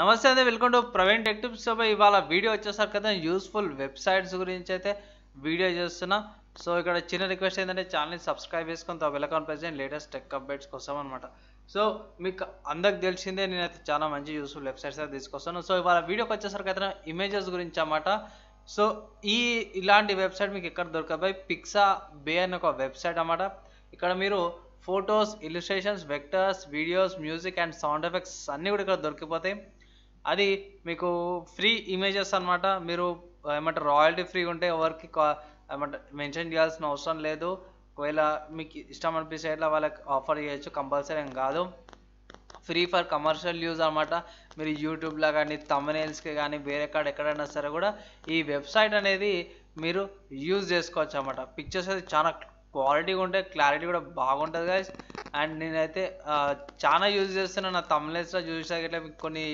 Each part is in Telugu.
నమస్తే అండి welcome to Praveen tech tips ఇవాళ వీడియో వచ్చేసరికి కదా యూస్ఫుల్ వెబ్సైట్స్ గురించి అయితే వీడియో చేస్తున్నా సో ఇక్కడ చిన్న రిక్వెస్ట్ ఏంటంటే ఛానల్ని సబ్స్క్రైబ్ చేసుకుని వెలకాన్ ప్రెసిడెంట్ లేటెస్ట్ టెక్ అప్డేట్స్ కోసం అనమాట సో మీకు అందరికి తెలిసిందే నేనైతే చాలా మంచి యూస్ఫుల్ వెబ్సైట్స్ అయితే తీసుకొస్తాను సో ఇవాళ వీడియోకి వచ్చేసరికి అయితే ఇమేజెస్ గురించి అనమాట సో ఈ ఇలాంటి వెబ్సైట్ మీకు ఎక్కడ దొరకబాయి పిక్సా బే అనే ఒక వెబ్సైట్ అన్నమాట ఇక్కడ మీరు photos illustrations vectors videos music and sound effects అన్నీ కూడా ఇక్కడ దొరికిపోతాయి అది మీకు ఫ్రీ ఇమేజెస్ అనమాట మీరు ఏమంటారు రాయల్టీ ఫ్రీ ఉంటే ఎవరికి ఏమంటారు మెన్షన్ చేయాల్సిన అవసరం లేదు ఒకవేళ మీకు ఇష్టం అనిపిస్తే ఇట్లా వాళ్ళకి ఆఫర్ చేయొచ్చు కంపల్సరీ ఏం కాదు ఫ్రీ ఫర్ కమర్షియల్ యూజ్ అనమాట మీరు యూట్యూబ్లో కానీ తమనేల్స్కి కానీ వేరే కాడ ఎక్కడైనా సరే కూడా ఈ వెబ్సైట్ అనేది మీరు యూజ్ చేసుకోవచ్చు అనమాట పిక్చర్స్ అయితే చాలా క్వాలిటీగా ఉంటాయి క్లారిటీ కూడా బాగుంటుంది గాయస్ అండ్ నేనైతే చాలా యూజ్ చేస్తున్నాను నా తమిళస్లో చూసాక ఇట్లా కొన్ని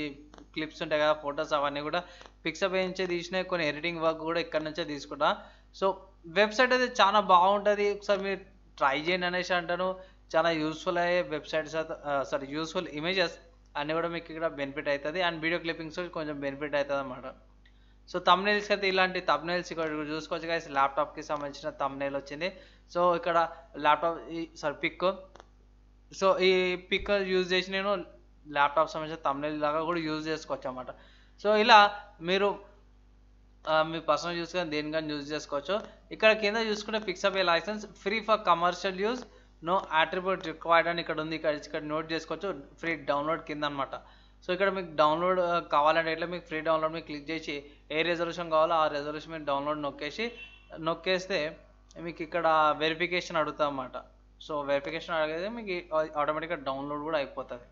క్లిప్స్ ఉంటాయి కదా ఫొటోస్ అవన్నీ కూడా పిక్సప్ నుంచి తీసినాయి కొన్ని ఎడిటింగ్ వర్క్ కూడా ఇక్కడ నుంచే తీసుకుంటా సో వెబ్సైట్ అయితే చాలా బాగుంటుంది ఒకసారి మీరు ట్రై చేయండి అనేసి అంటాను చాలా యూస్ఫుల్ అయ్యే వెబ్సైట్స్ సారీ యూస్ఫుల్ ఇమేజెస్ అన్నీ కూడా మీకు ఇక్కడ బెనిఫిట్ అవుతుంది అండ్ వీడియో క్లిప్పింగ్స్ కొంచెం బెనిఫిట్ అవుతుంది అన్నమాట సో తమ్నేల్స్ అయితే ఇలాంటి తమ్నేల్స్ ఇక్కడ చూసుకోవచ్చు కదా ల్యాప్టాప్కి సంబంధించిన తమ్నేల్ వచ్చింది సో ఇక్కడ ల్యాప్టాప్ సారీ పిక్ సో ఈ పిక్ యూజ్ చేసి నేను ల్యాప్టాప్ సంబంధించిన తమ్నేల్ లాగా కూడా యూజ్ చేసుకోవచ్చు అనమాట సో ఇలా మీరు మీ పర్సనల్ యూస్ కానీ దేని కానీ యూజ్ చేసుకోవచ్చు ఇక్కడ కింద చూసుకుంటే Pixabay license free for commercial use no attribute required అని ఇక్కడ ఉంది ఇక్కడ ఇక్కడ నోట్ చేసుకోవచ్చు ఫ్రీ డౌన్లోడ్ కింద అనమాట సో ఇక్కడ మీకు డౌన్లోడ్ కావాలంటే ఇట్లా మీకు ఫ్రీ డౌన్లోడ్ మీకు క్లిక్ చేసి ఏ రెజల్యూషన్ కావాలో ఆ రెజల్యూషన్ మీరు డౌన్లోడ్ నొక్కేసి నొక్కేస్తే మీకు ఇక్కడ వెరిఫికేషన్ అడుగుతా అనమాట సో వెరిఫికేషన్ అడిగితే మీకు ఆటోమేటిక్గా డౌన్లోడ్ కూడా అయిపోతుంది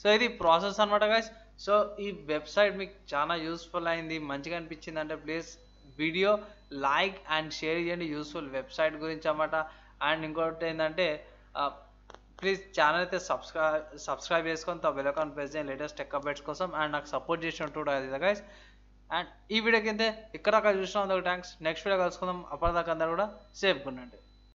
సో ఇది ప్రాసెస్ అనమాట గైస్ సో ఈ వెబ్సైట్ మీకు చాలా యూస్ఫుల్ అయింది మంచిగా అనిపించింది అంటే please video like and share చేయండి యూస్ఫుల్ వెబ్సైట్ గురించి అనమాట అండ్ ఇంకోటి ఏంటంటే ప్లీజ్ ఛానల్ అయితే సబ్స్క్రైబ్ సబ్స్క్రైబ్ చేసుకొని బెలకాన్ ప్రెస్ చేయండి లేటెస్ట్ టెక్ అప్డేట్స్ కోసం అండ్ నాకు సపోర్ట్ చేసిన కూడా అది గైస్ అండ్ ఈ వీడియో కింద ఇక్కడ చూసిన థ్యాంక్స్ నెక్స్ట్ వీడియో కలుసుకుందాం అప్పటిదాకా అందరూ కూడా సేఫ్గా ఉండండి